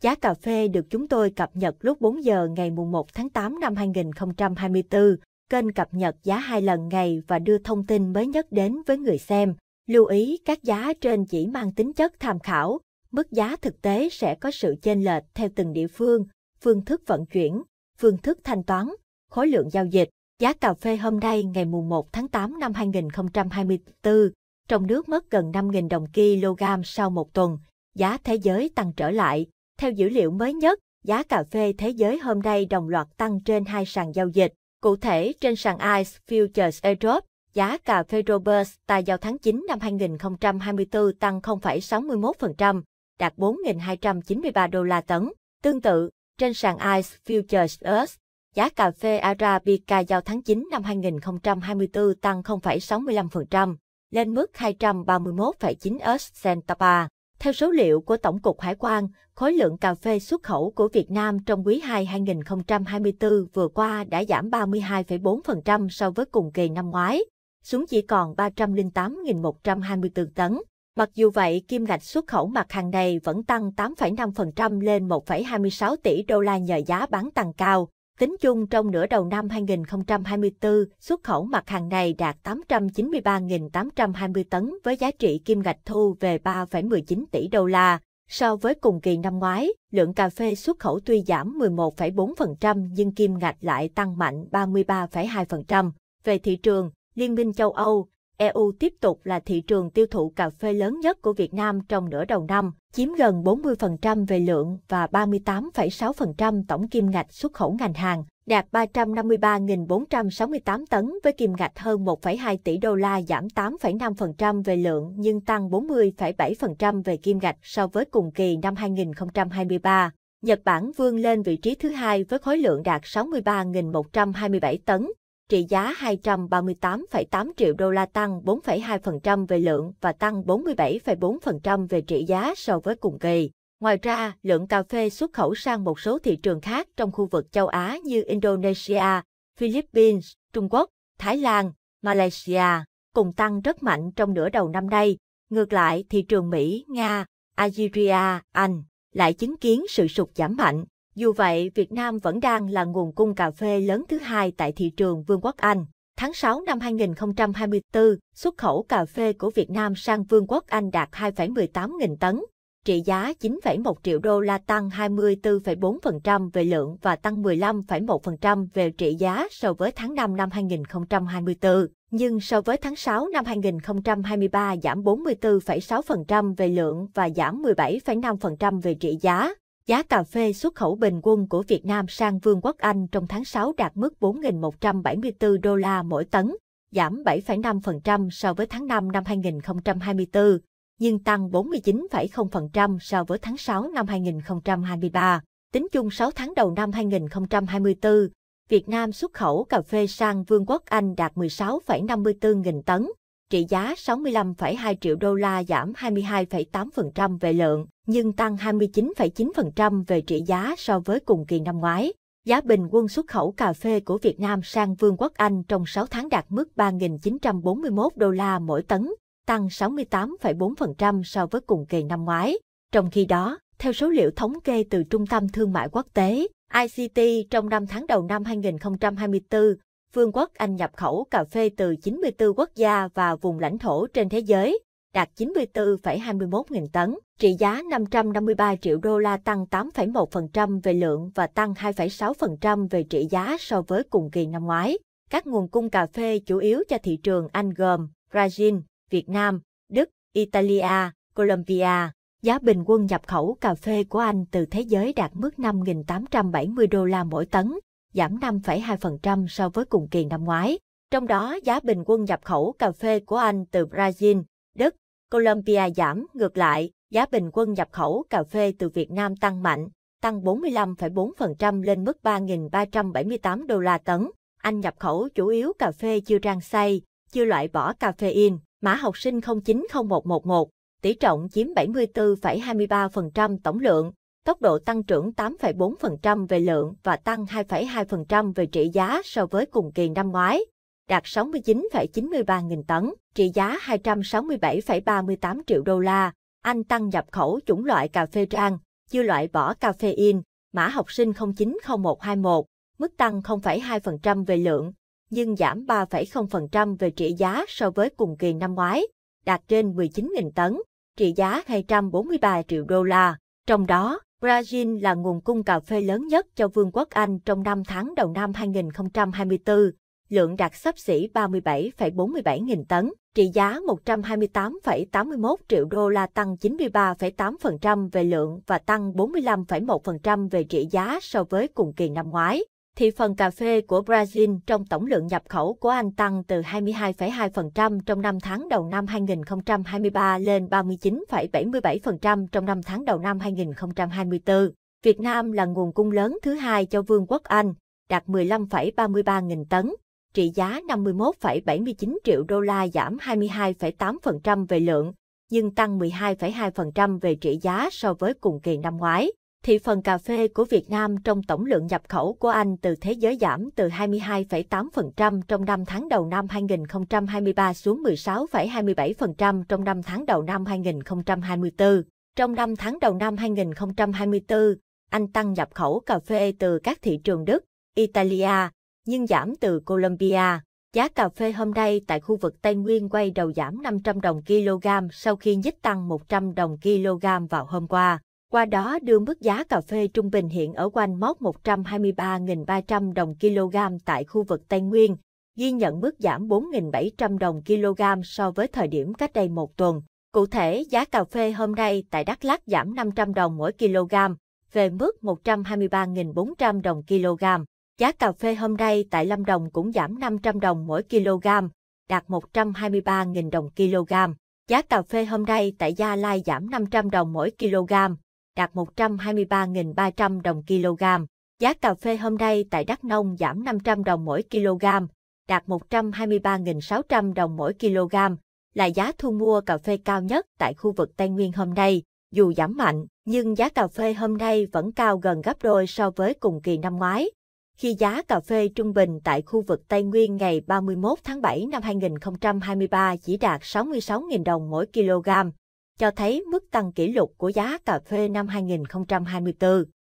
Giá cà phê được chúng tôi cập nhật lúc 4 giờ ngày mùng 1 tháng 8 năm 2024. Kênh cập nhật giá hai lần ngày và đưa thông tin mới nhất đến với người xem. Lưu ý các giá trên chỉ mang tính chất tham khảo, mức giá thực tế sẽ có sự chênh lệch theo từng địa phương, phương thức vận chuyển, phương thức thanh toán, khối lượng giao dịch. Giá cà phê hôm nay ngày mùng 1 tháng 8 năm 2024 trong nước mất gần 5.000 đồng kg sau một tuần, giá thế giới tăng trở lại. Theo dữ liệu mới nhất, giá cà phê thế giới hôm nay đồng loạt tăng trên hai sàn giao dịch. Cụ thể, trên sàn ICE Futures Europe, giá cà phê Robusta giao tháng 9 năm 2024 tăng 0,61%, đạt 4.293 đô la tấn. Tương tự, trên sàn ICE Futures US, giá cà phê Arabica giao tháng 9 năm 2024 tăng 0,65%, lên mức 231,9 US cent per theo số liệu của Tổng cục Hải quan, khối lượng cà phê xuất khẩu của Việt Nam trong quý 2 2024 vừa qua đã giảm 32,4% so với cùng kỳ năm ngoái, xuống chỉ còn 308.124 tấn. Mặc dù vậy, kim ngạch xuất khẩu mặt hàng này vẫn tăng 8,5% lên 1,26 tỷ đô la nhờ giá bán tăng cao. Tính chung trong nửa đầu năm 2024, xuất khẩu mặt hàng này đạt 893.820 tấn với giá trị kim ngạch thu về 3,19 tỷ đô la. So với cùng kỳ năm ngoái, lượng cà phê xuất khẩu tuy giảm 11,4% nhưng kim ngạch lại tăng mạnh 33,2%. Về thị trường, Liên minh châu Âu, EU tiếp tục là thị trường tiêu thụ cà phê lớn nhất của Việt Nam trong nửa đầu năm, chiếm gần 40% về lượng và 38,6% tổng kim ngạch xuất khẩu ngành hàng, đạt 353.468 tấn với kim ngạch hơn 1,2 tỷ đô la giảm 8,5% về lượng nhưng tăng 40,7% về kim ngạch so với cùng kỳ năm 2023. Nhật Bản vươn lên vị trí thứ hai với khối lượng đạt 63.127 tấn, trị giá 238,8 triệu đô la tăng 4,2% về lượng và tăng 47,4% về trị giá so với cùng kỳ. Ngoài ra, lượng cà phê xuất khẩu sang một số thị trường khác trong khu vực châu Á như Indonesia, Philippines, Trung Quốc, Thái Lan, Malaysia cùng tăng rất mạnh trong nửa đầu năm nay. Ngược lại, thị trường Mỹ, Nga, Algeria, Anh lại chứng kiến sự sụt giảm mạnh. Dù vậy, Việt Nam vẫn đang là nguồn cung cà phê lớn thứ hai tại thị trường Vương quốc Anh. Tháng 6 năm 2024, xuất khẩu cà phê của Việt Nam sang Vương quốc Anh đạt 2,18 nghìn tấn, trị giá 9,1 triệu đô la tăng 24,4% về lượng và tăng 15,1% về trị giá so với tháng 5 năm 2024, nhưng so với tháng 6 năm 2023 giảm 44,6% về lượng và giảm 17,5% về trị giá. Giá cà phê xuất khẩu bình quân của Việt Nam sang Vương quốc Anh trong tháng 6 đạt mức 4.174 đô la mỗi tấn, giảm 7,5% so với tháng 5 năm 2024, nhưng tăng 49,0% so với tháng 6 năm 2023. Tính chung 6 tháng đầu năm 2024, Việt Nam xuất khẩu cà phê sang Vương quốc Anh đạt 16,54 nghìn tấn, trị giá 65,2 triệu đô la giảm 22,8% về lượng, nhưng tăng 29,9% về trị giá so với cùng kỳ năm ngoái. Giá bình quân xuất khẩu cà phê của Việt Nam sang Vương quốc Anh trong 6 tháng đạt mức 3.941 đô la mỗi tấn, tăng 68,4% so với cùng kỳ năm ngoái. Trong khi đó, theo số liệu thống kê từ Trung tâm Thương mại Quốc tế, ICT trong năm tháng đầu năm 2024, Vương quốc Anh nhập khẩu cà phê từ 94 quốc gia và vùng lãnh thổ trên thế giới, đạt 94,21 nghìn tấn, trị giá 553 triệu đô la tăng 8,1% về lượng và tăng 2,6% về trị giá so với cùng kỳ năm ngoái. Các nguồn cung cà phê chủ yếu cho thị trường Anh gồm Brazil, Việt Nam, Đức, Italia, Colombia. Giá bình quân nhập khẩu cà phê của Anh từ thế giới đạt mức 5.870 đô la mỗi tấn, giảm 5,2% so với cùng kỳ năm ngoái. Trong đó, giá bình quân nhập khẩu cà phê của Anh từ Brazil, Đức, Colombia giảm. Ngược lại, giá bình quân nhập khẩu cà phê từ Việt Nam tăng mạnh, tăng 45,4% lên mức 3.378 đô la tấn. Anh nhập khẩu chủ yếu cà phê chưa rang xay, chưa loại bỏ caffeine, mã học sinh 090111, tỷ trọng chiếm 74,23% tổng lượng, tốc độ tăng trưởng 8,4% về lượng và tăng 2,2% về trị giá so với cùng kỳ năm ngoái, đạt 69,93 nghìn tấn, trị giá 267,38 triệu đô la. Anh tăng nhập khẩu chủng loại cà phê rang, chưa loại bỏ in mã học sinh 090121, mức tăng 0,2% về lượng, nhưng giảm 3,0% về trị giá so với cùng kỳ năm ngoái, đạt trên 19.000 tấn, trị giá 243 triệu đô la. Trong đó, Brazil là nguồn cung cà phê lớn nhất cho Vương quốc Anh trong năm tháng đầu năm 2024, lượng đạt xấp xỉ 37,47 nghìn tấn, trị giá 128,81 triệu đô la tăng 93,8% về lượng và tăng 45,1% về trị giá so với cùng kỳ năm ngoái thì phần cà phê của Brazil trong tổng lượng nhập khẩu của Anh tăng từ 22,2% trong năm tháng đầu năm 2023 lên 39,77% trong năm tháng đầu năm 2024. Việt Nam là nguồn cung lớn thứ hai cho Vương quốc Anh, đạt 15,33 nghìn tấn, trị giá 51,79 triệu đô la giảm 22,8% về lượng, nhưng tăng 12,2% về trị giá so với cùng kỳ năm ngoái thị phần cà phê của Việt Nam trong tổng lượng nhập khẩu của Anh từ thế giới giảm từ 22,8% trong năm tháng đầu năm 2023 xuống 16,27% trong năm tháng đầu năm 2024. Trong năm tháng đầu năm 2024, Anh tăng nhập khẩu cà phê từ các thị trường Đức, Italia, nhưng giảm từ Colombia. Giá cà phê hôm nay tại khu vực Tây Nguyên quay đầu giảm 500 đồng kg sau khi nhích tăng 100 đồng kg vào hôm qua qua đó đưa mức giá cà phê trung bình hiện ở quanh mốc 123.300 đồng kg tại khu vực Tây Nguyên, ghi nhận mức giảm 4.700 đồng kg so với thời điểm cách đây một tuần. Cụ thể, giá cà phê hôm nay tại Đắk Lắk giảm 500 đồng mỗi kg, về mức 123.400 đồng kg. Giá cà phê hôm nay tại Lâm Đồng cũng giảm 500 đồng mỗi kg, đạt 123.000 đồng kg. Giá cà phê hôm nay tại Gia Lai giảm 500 đồng mỗi kg, đạt 123.300 đồng kg. Giá cà phê hôm nay tại Đắk Nông giảm 500 đồng mỗi kg, đạt 123.600 đồng mỗi kg, là giá thu mua cà phê cao nhất tại khu vực Tây Nguyên hôm nay. Dù giảm mạnh, nhưng giá cà phê hôm nay vẫn cao gần gấp đôi so với cùng kỳ năm ngoái, khi giá cà phê trung bình tại khu vực Tây Nguyên ngày 31 tháng 7 năm 2023 chỉ đạt 66.000 đồng mỗi kg cho thấy mức tăng kỷ lục của giá cà phê năm 2024.